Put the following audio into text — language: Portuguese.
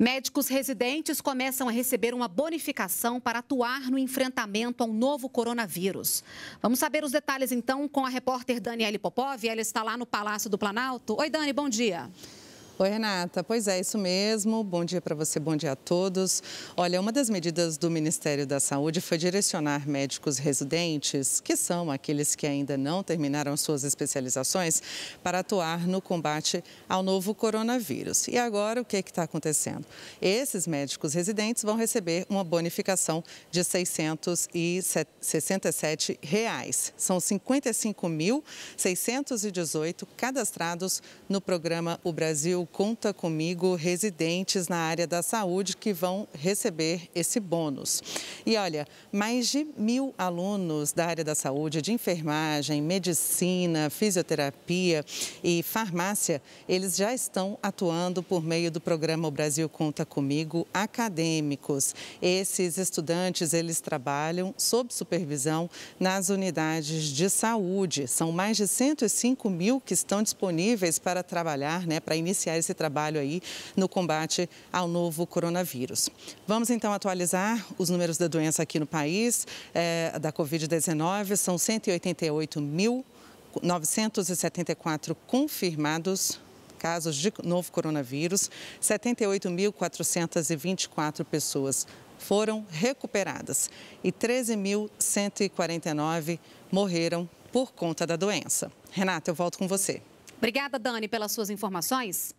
Médicos residentes começam a receber uma bonificação para atuar no enfrentamento ao novo coronavírus. Vamos saber os detalhes então com a repórter Daniele Popov. Ela está lá no Palácio do Planalto. Oi, Dani, bom dia. Bom dia. Oi, Renata. Pois é, isso mesmo. Bom dia para você, bom dia a todos. Olha, uma das medidas do Ministério da Saúde foi direcionar médicos residentes, que são aqueles que ainda não terminaram suas especializações, para atuar no combate ao novo coronavírus. E agora, o que é está acontecendo? Esses médicos residentes vão receber uma bonificação de R$ 667. Reais. São 55.618 cadastrados no programa O Brasil Conta Comigo residentes na área da saúde que vão receber esse bônus. E olha, mais de mil alunos da área da saúde, de enfermagem, medicina, fisioterapia e farmácia, eles já estão atuando por meio do programa o Brasil Conta Comigo acadêmicos. Esses estudantes, eles trabalham sob supervisão nas unidades de saúde. São mais de 105 mil que estão disponíveis para trabalhar, né, para iniciar esse trabalho aí no combate ao novo coronavírus. Vamos então atualizar os números da doença aqui no país, é, da Covid-19, são 188.974 confirmados, casos de novo coronavírus, 78.424 pessoas foram recuperadas e 13.149 morreram por conta da doença. Renata, eu volto com você. Obrigada, Dani, pelas suas informações.